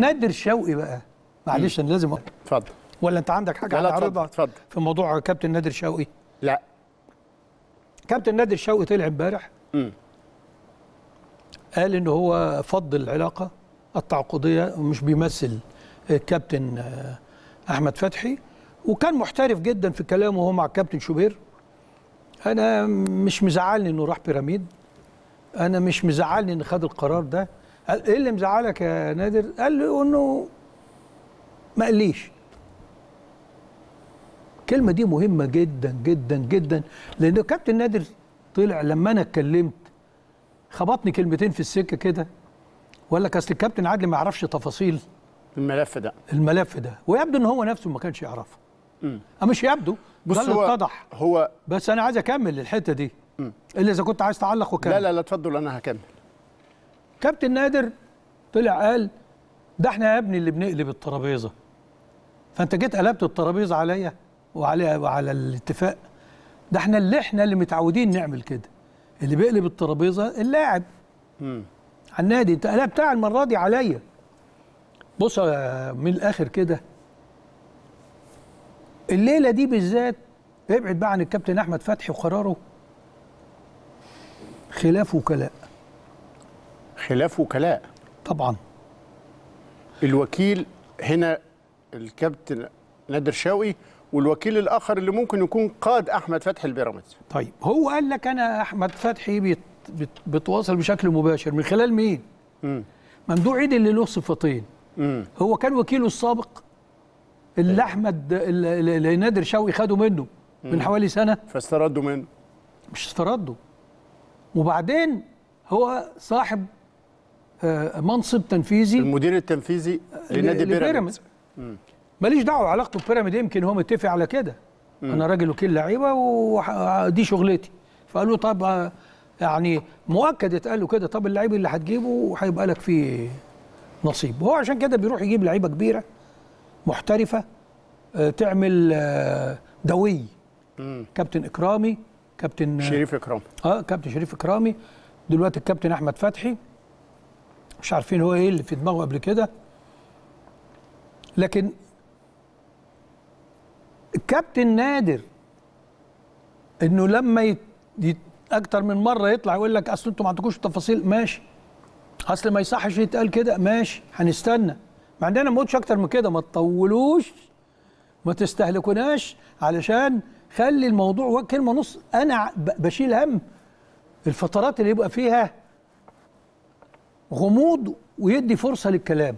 نادر شوقي بقى معلش انا لازم اتفضل ولا انت عندك حاجه على عرضها اتفضل في موضوع كابتن نادر شوقي لا كابتن نادر شوقي طلع امبارح قال ان هو فض العلاقه التعاقديه ومش بيمثل الكابتن احمد فتحي وكان محترف جدا في كلامه هو مع الكابتن شوبير انا مش مزعلني انه راح بيراميد انا مش مزعلني ان خد القرار ده قال ايه اللي مزعلك يا نادر؟ قال له انه ما قاليش الكلمة دي مهمة جدا جدا جدا لأن كابتن نادر طلع لما أنا اتكلمت خبطني كلمتين في السكة كده وقال لك أصل الكابتن عادل ما يعرفش تفاصيل الملف ده الملف ده ويبدو إن هو نفسه ما كانش يعرفه امم مش يبدو بس هو اتضح هو بس أنا عايز أكمل الحتة دي إلا إذا كنت عايز تعلق وكمل لا لا لا اتفضل أنا هكمل كابتن نادر طلع قال ده احنا يا ابني اللي بنقلب الترابيزه فانت جيت قلبت الترابيزه عليا وعلى وعلى الاتفاق ده احنا اللي احنا اللي متعودين نعمل كده اللي بيقلب الترابيزه اللاعب امم على النادي انت قلبتها المره دي عليا بص من الاخر كده الليله دي بالذات ابعد بقى عن الكابتن احمد فتحي وقراره خلاف وكلاء خلاف وكلاء طبعا الوكيل هنا الكابتن نادر شوقي والوكيل الاخر اللي ممكن يكون قاد احمد فتحي البيراميدز طيب هو قال لك انا احمد فتحي بيت بيت بتواصل بشكل مباشر من خلال مين ممدوح عيد اللي له صفتين هو كان وكيله السابق اللي طيب. احمد اللي نادر شوقي خده منه من حوالي سنه فاستردوا منه مش استردوا وبعدين هو صاحب آه، منصب تنفيذي المدير التنفيذي آه، لنادي بيراميدز ماليش دعوه علاقته ببيراميدز يمكن هو متفق على كده انا راجل وكيل لعيبه ودي شغلتي فقال له طب آه، يعني مؤكد اتقال له كده طب اللعيب اللي هتجيبه هيبقى لك فيه نصيب وهو عشان كده بيروح يجيب لعيبه كبيره محترفه تعمل دوي كابتن اكرامي كابتن شريف اكرامي اه كابتن شريف اكرامي دلوقتي الكابتن احمد فتحي مش عارفين هو ايه اللي في دماغه قبل كده لكن الكابتن نادر انه لما يت... يت... اكتر من مره يطلع يقول لك اصل انتوا ما عندكوش تفاصيل ماشي اصل ما يصحش يتقال كده ماشي هنستنى ما عندنا ما اكتر من كده ما تطولوش ما تستهلكوناش علشان خلي الموضوع كلمه نص انا بشيل هم الفترات اللي يبقى فيها غموض ويدي فرصه للكلام